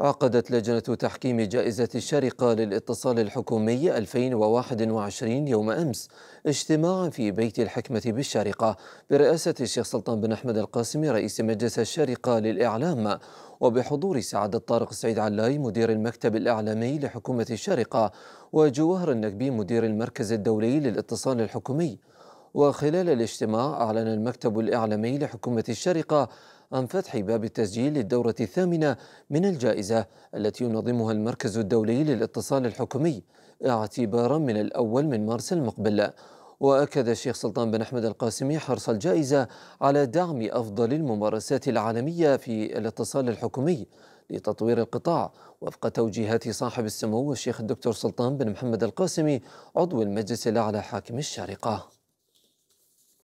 عقدت لجنة تحكيم جائزة الشارقة للاتصال الحكومي 2021 يوم أمس اجتماعا في بيت الحكمة بالشارقة برئاسة الشيخ سلطان بن أحمد القاسمي رئيس مجلس الشارقة للإعلام وبحضور سعادة طارق سعيد علاي مدير المكتب الإعلامي لحكومة الشارقة وجواهر النكبي مدير المركز الدولي للاتصال الحكومي وخلال الاجتماع أعلن المكتب الإعلامي لحكومة الشارقة عن فتح باب التسجيل للدورة الثامنة من الجائزة التي ينظمها المركز الدولي للاتصال الحكومي اعتبارا من الأول من مارس المقبل وأكد الشيخ سلطان بن أحمد القاسمي حرص الجائزة على دعم أفضل الممارسات العالمية في الاتصال الحكومي لتطوير القطاع وفق توجيهات صاحب السمو الشيخ الدكتور سلطان بن محمد القاسمي عضو المجلس الأعلى حاكم الشارقة